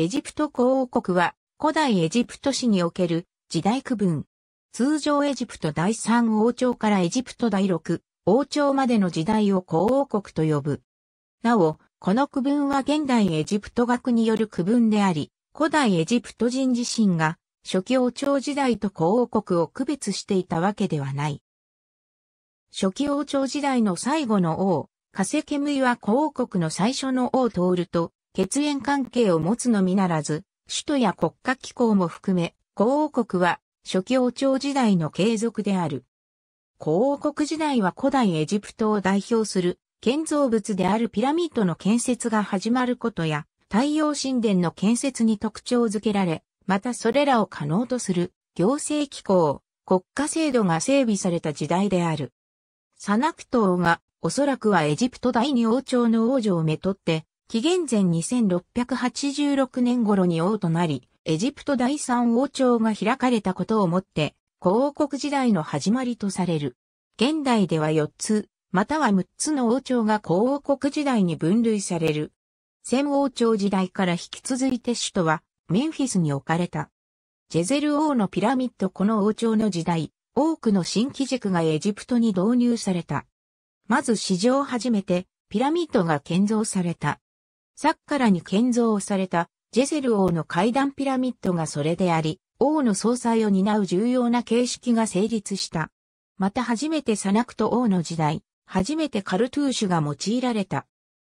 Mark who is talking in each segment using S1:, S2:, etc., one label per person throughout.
S1: エジプト公王国は古代エジプト史における時代区分。通常エジプト第3王朝からエジプト第6王朝までの時代を公王国と呼ぶ。なお、この区分は現代エジプト学による区分であり、古代エジプト人自身が初期王朝時代と公王国を区別していたわけではない。初期王朝時代の最後の王、カセケムイは皇王国の最初の王トールと血縁関係を持つのみならず、首都や国家機構も含め、古王国は初期王朝時代の継続である。古王国時代は古代エジプトを代表する建造物であるピラミッドの建設が始まることや、太陽神殿の建設に特徴づけられ、またそれらを可能とする行政機構、国家制度が整備された時代である。サナクトウがおそらくはエジプト第二王朝の王女をめとって紀元前2686年頃に王となり、エジプト第三王朝が開かれたことをもって、古王国時代の始まりとされる。現代では4つ、または6つの王朝が古王国時代に分類される。戦王朝時代から引き続いて首都はメンフィスに置かれた。ジェゼル王のピラミッドこの王朝の時代、多くの新規軸がエジプトに導入された。まず史上初めてピラミッドが建造された。サッカラに建造されたジェセル王の階段ピラミッドがそれであり、王の総裁を担う重要な形式が成立した。また初めてサナクト王の時代、初めてカルトゥーシュが用いられた。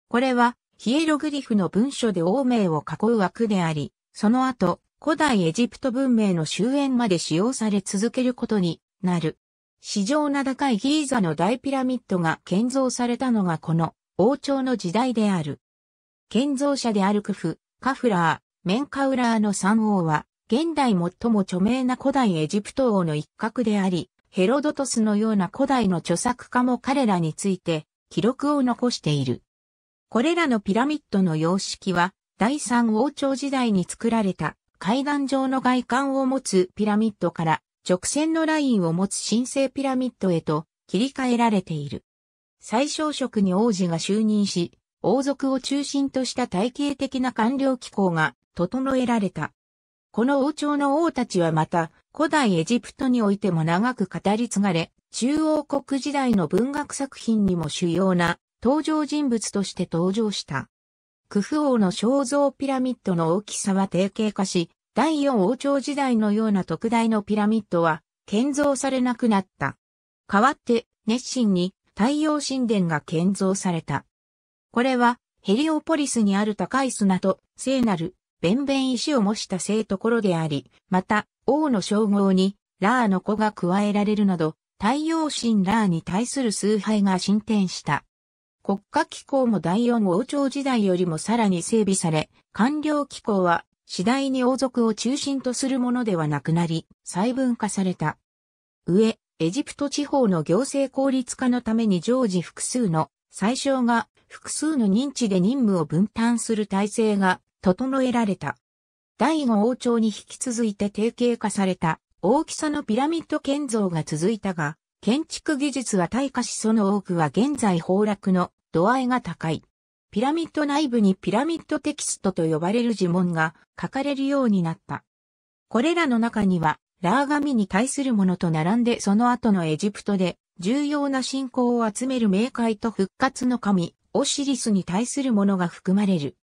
S1: これはヒエログリフの文書で王名を囲う枠であり、その後、古代エジプト文明の終焉まで使用され続けることになる。史上名高いギーザの大ピラミッドが建造されたのがこの王朝の時代である。建造者であるクフ、カフラー、メンカウラーの三王は、現代最も著名な古代エジプト王の一角であり、ヘロドトスのような古代の著作家も彼らについて記録を残している。これらのピラミッドの様式は、第三王朝時代に作られた階段状の外観を持つピラミッドから直線のラインを持つ神聖ピラミッドへと切り替えられている。最小職に王子が就任し、王族を中心とした体系的な官僚機構が整えられた。この王朝の王たちはまた、古代エジプトにおいても長く語り継がれ、中央国時代の文学作品にも主要な登場人物として登場した。クフ王の肖像ピラミッドの大きさは定型化し、第四王朝時代のような特大のピラミッドは建造されなくなった。代わって熱心に太陽神殿が建造された。これは、ヘリオポリスにある高い砂と聖なる、弁弁石を模した聖ところであり、また、王の称号に、ラーの子が加えられるなど、太陽神ラーに対する崇拝が進展した。国家機構も第四王朝時代よりもさらに整備され、官僚機構は次第に王族を中心とするものではなくなり、細分化された。上、エジプト地方の行政効率化のために常時複数の最小が複数の認知で任務を分担する体制が整えられた。第五王朝に引き続いて定型化された大きさのピラミッド建造が続いたが、建築技術は退化しその多くは現在崩落の度合いが高い。ピラミッド内部にピラミッドテキストと呼ばれる呪文が書かれるようになった。これらの中には、ラーガミに対するものと並んでその後のエジプトで重要な信仰を集める冥界と復活の神、オシリスに対するものが含まれる。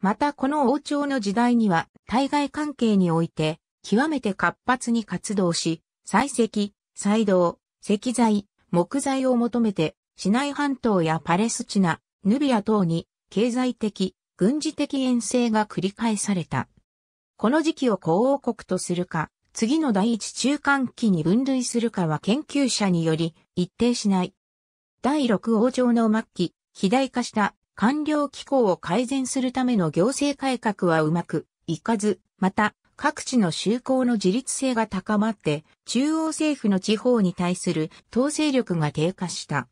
S1: またこの王朝の時代には対外関係において極めて活発に活動し、採石、採銅、石材、木材を求めて市内半島やパレスチナ、ヌビア等に経済的、軍事的遠征が繰り返された。この時期を古王国とするか、次の第一中間期に分類するかは研究者により一定しない。第六王朝の末期、肥大化した官僚機構を改善するための行政改革はうまくいかず、また各地の就航の自立性が高まって、中央政府の地方に対する統制力が低下した。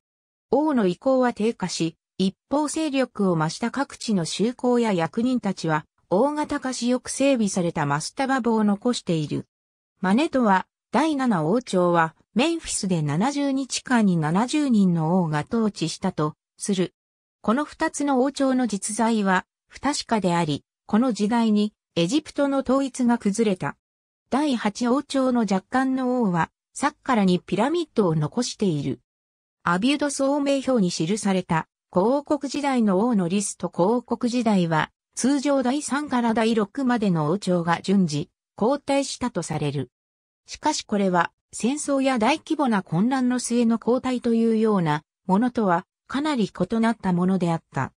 S1: 王の意向は低下し、一方勢力を増した各地の就航や役人たちは、大型化しよく整備されたマスタバボを残している。マネトは、第七王朝は、メンフィスで70日間に70人の王が統治したとする。この二つの王朝の実在は不確かであり、この時代にエジプトの統一が崩れた。第八王朝の若干の王は、サッカラにピラミッドを残している。アビュド総名表に記された、古王国時代の王のリスト古王国時代は、通常第3から第6までの王朝が順次、交代したとされる。しかしこれは、戦争や大規模な混乱の末の交代というようなものとはかなり異なったものであった。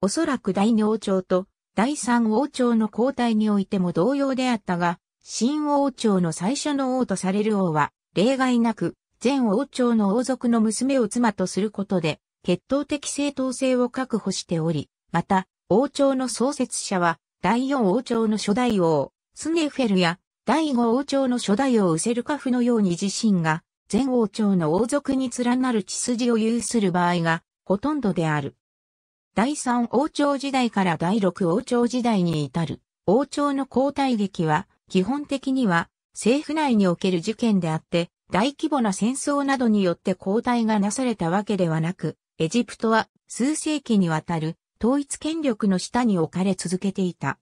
S1: おそらく第二王朝と第三王朝の交代においても同様であったが、新王朝の最初の王とされる王は、例外なく、前王朝の王族の娘を妻とすることで、決闘的正当性を確保しており、また、王朝の創設者は、第四王朝の初代王、スネフェルや、第五王朝の初代王ウセルカフのように自身が、前王朝の王族に連なる血筋を有する場合がほとんどである。第三王朝時代から第六王朝時代に至る王朝の交代劇は基本的には政府内における事件であって大規模な戦争などによって交代がなされたわけではなくエジプトは数世紀にわたる統一権力の下に置かれ続けていた。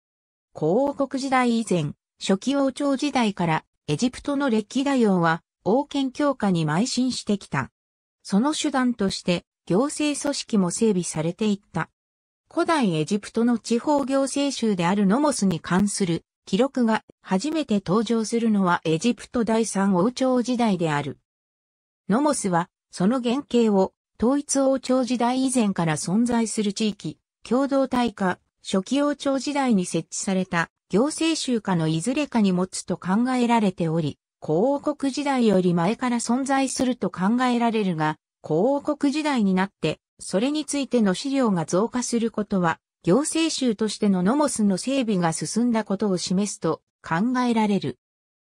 S1: 皇王国時代以前、初期王朝時代からエジプトの歴代王は王権強化に邁進してきた。その手段として行政組織も整備されていった。古代エジプトの地方行政州であるノモスに関する記録が初めて登場するのはエジプト第三王朝時代である。ノモスはその原型を統一王朝時代以前から存在する地域、共同体化、初期王朝時代に設置された行政州下のいずれかに持つと考えられており、古王国時代より前から存在すると考えられるが、古王国時代になって、それについての資料が増加することは、行政州としてのノモスの整備が進んだことを示すと考えられる。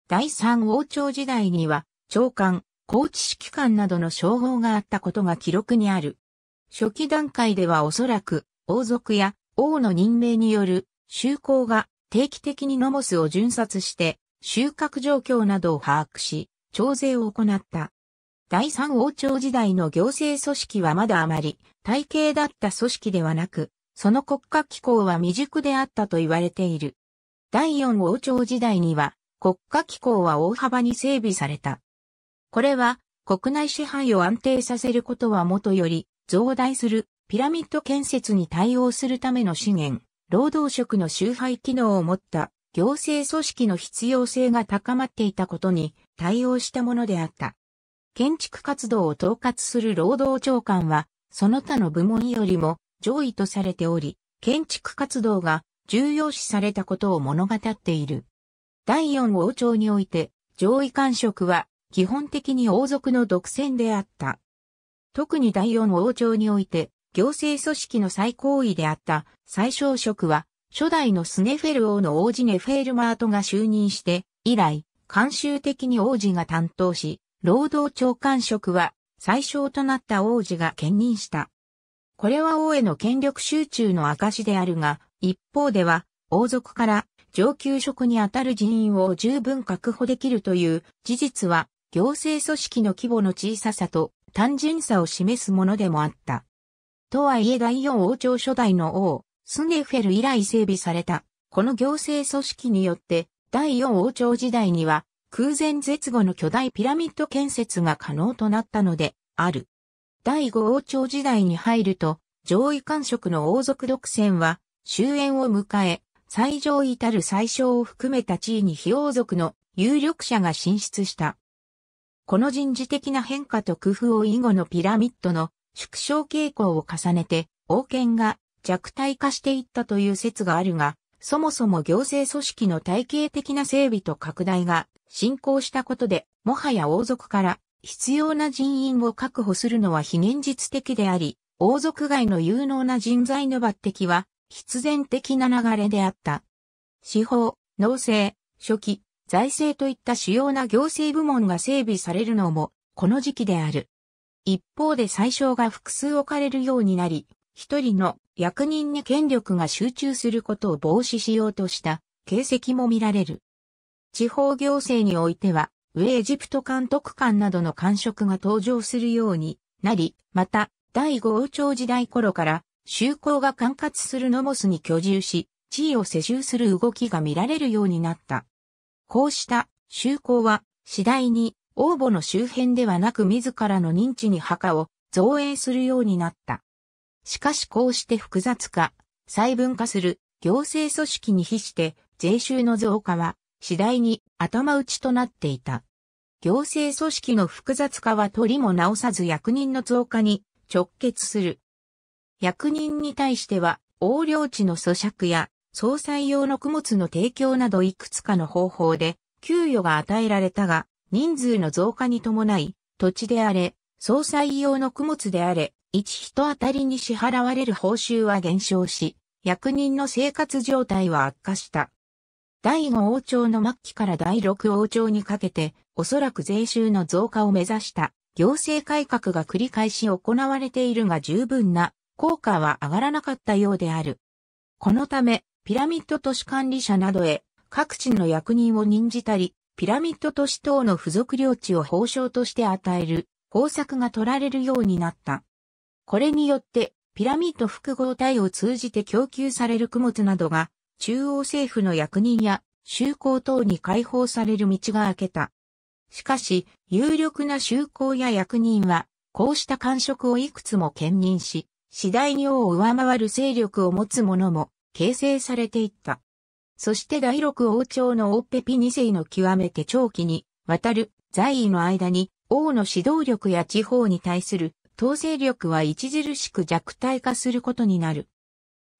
S1: 第三王朝時代には、長官、高知指揮官などの称号があったことが記録にある。初期段階ではおそらく、王族や王の任命による、修行が定期的にノモスを巡察して、収穫状況などを把握し、徴税を行った。第三王朝時代の行政組織はまだあまり体系だった組織ではなく、その国家機構は未熟であったと言われている。第四王朝時代には国家機構は大幅に整備された。これは国内支配を安定させることはもとより増大するピラミッド建設に対応するための資源、労働職の周配機能を持った行政組織の必要性が高まっていたことに対応したものであった。建築活動を統括する労働長官は、その他の部門よりも上位とされており、建築活動が重要視されたことを物語っている。第4王朝において、上位官職は基本的に王族の独占であった。特に第4王朝において、行政組織の最高位であった最小職は初代のスネフェル王の王子ネフェールマートが就任して、以来、慣習的に王子が担当し、労働長官職は最小となった王子が兼任した。これは王への権力集中の証であるが、一方では、王族から上級職にあたる人員を十分確保できるという事実は、行政組織の規模の小ささと単純さを示すものでもあった。とはいえ第四王朝初代の王、スネフェル以来整備された、この行政組織によって、第4王朝時代には、空前絶後の巨大ピラミッド建設が可能となったので、ある。第5王朝時代に入ると、上位官職の王族独占は、終焉を迎え、最上位たる最小を含めた地位に非王族の有力者が進出した。この人事的な変化と工夫を以後のピラミッドの縮小傾向を重ねて、王権が弱体化していったという説があるが、そもそも行政組織の体系的な整備と拡大が進行したことで、もはや王族から必要な人員を確保するのは非現実的であり、王族外の有能な人材の抜擢は必然的な流れであった。司法、農政、初期、財政といった主要な行政部門が整備されるのもこの時期である。一方で最小が複数置かれるようになり、一人の役人に権力が集中することを防止しようとした形跡も見られる。地方行政においては、上エジプト監督官などの官職が登場するようになり、また、第五王朝時代頃から、修行が管轄するノモスに居住し、地位を世襲する動きが見られるようになった。こうした修行は、次第に、王母の周辺ではなく自らの認知に墓を造営するようになった。しかしこうして複雑化、細分化する行政組織に比して税収の増加は次第に頭打ちとなっていた。行政組織の複雑化は取りも直さず役人の増加に直結する。役人に対しては、横領地の咀嚼や、総裁用の供物の提供などいくつかの方法で、給与が与えられたが、人数の増加に伴い、土地であれ、総裁用の供物であれ、1人当たりに支払われる報酬は減少し、役人の生活状態は悪化した。第5王朝の末期から第6王朝にかけて、おそらく税収の増加を目指した行政改革が繰り返し行われているが十分な効果は上がらなかったようである。このため、ピラミッド都市管理者などへ各地の役人を任じたり、ピラミッド都市等の付属領地を報奨として与える方策が取られるようになった。これによって、ピラミッド複合体を通じて供給される供物などが、中央政府の役人や就航等に解放される道が開けた。しかし、有力な就航や役人は、こうした官職をいくつも兼任し、次第に王を上回る勢力を持つ者も形成されていった。そして第六王朝のオッペピ二世の極めて長期に渡る在位の間に王の指導力や地方に対する統制力は著しく弱体化することになる。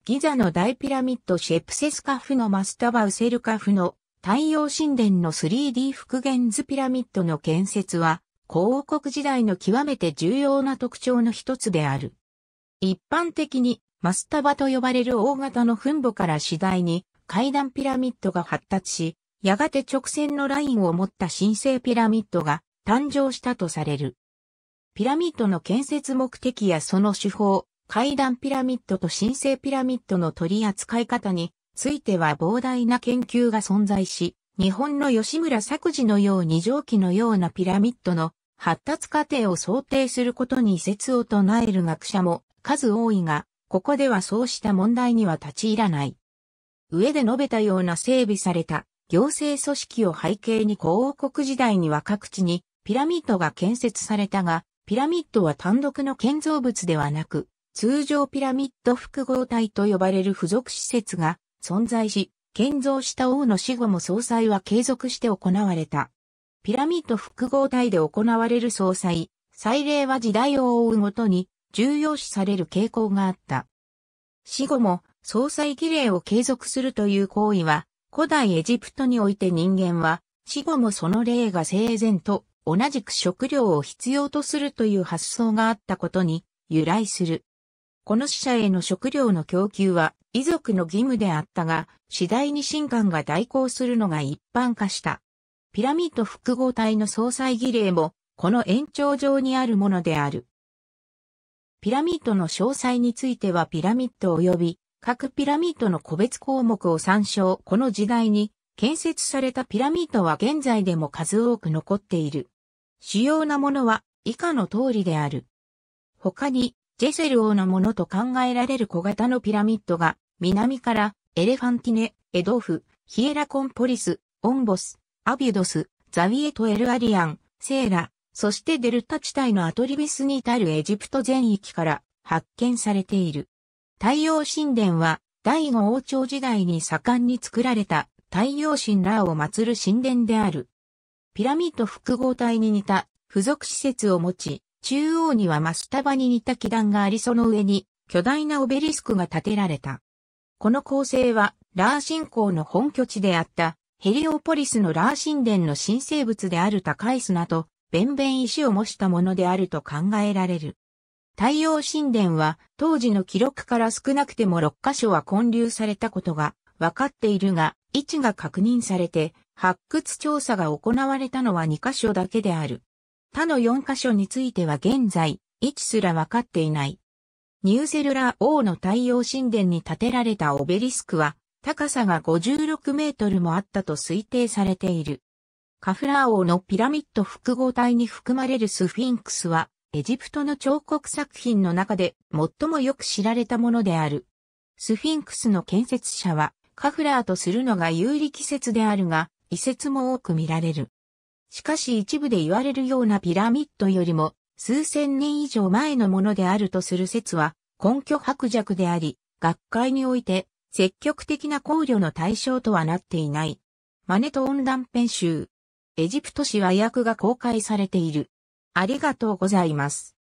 S1: ギザの大ピラミッドシェプセスカフのマスタバウセルカフの太陽神殿の 3D 復元図ピラミッドの建設は、広国時代の極めて重要な特徴の一つである。一般的にマスタバと呼ばれる大型の墳墓から次第に階段ピラミッドが発達し、やがて直線のラインを持った神聖ピラミッドが誕生したとされる。ピラミッドの建設目的やその手法、階段ピラミッドと神聖ピラミッドの取り扱い方については膨大な研究が存在し、日本の吉村作治のように蒸気のようなピラミッドの発達過程を想定することに説を唱える学者も数多いが、ここではそうした問題には立ち入らない。上で述べたような整備された行政組織を背景に広国時代には各地にピラミッドが建設されたが、ピラミッドは単独の建造物ではなく、通常ピラミッド複合体と呼ばれる付属施設が存在し、建造した王の死後も総裁は継続して行われた。ピラミッド複合体で行われる総裁、祭礼は時代を追うごとに重要視される傾向があった。死後も総裁儀礼を継続するという行為は、古代エジプトにおいて人間は死後もその霊が整然と同じく食料を必要とするという発想があったことに由来する。この死者への食料の供給は遺族の義務であったが、次第に神官が代行するのが一般化した。ピラミッド複合体の総裁儀礼も、この延長上にあるものである。ピラミッドの詳細についてはピラミッド及び各ピラミッドの個別項目を参照。この時代に建設されたピラミッドは現在でも数多く残っている。主要なものは以下の通りである。他に、ジェセル王のものと考えられる小型のピラミッドが、南からエレファンティネ、エドフ、ヒエラコンポリス、オンボス、アビュドス、ザビエトエルアリアン、セーラ、そしてデルタ地帯のアトリビスに至るエジプト全域から発見されている。太陽神殿は第五王朝時代に盛んに作られた太陽神ラーを祀る神殿である。ピラミッド複合体に似た付属施設を持ち、中央にはマスタバに似た基壇がありその上に巨大なオベリスクが建てられた。この構成はラー信仰の本拠地であったヘリオポリスのラー神殿の新生物である高い砂とベンベン石を模したものであると考えられる。太陽神殿は当時の記録から少なくても6カ所は建立されたことが分かっているが、位置が確認されて発掘調査が行われたのは2カ所だけである。他の4カ所については現在、位置すら分かっていない。ニューセルラ王の太陽神殿に建てられたオベリスクは、高さが56メートルもあったと推定されている。カフラー王のピラミッド複合体に含まれるスフィンクスは、エジプトの彫刻作品の中で最もよく知られたものである。スフィンクスの建設者は、カフラーとするのが有利季節であるが、遺説も多く見られる。しかし一部で言われるようなピラミッドよりも数千年以上前のものであるとする説は根拠薄弱であり、学会において積極的な考慮の対象とはなっていない。マネトン断編集。エジプト史和訳が公開されている。ありがとうございます。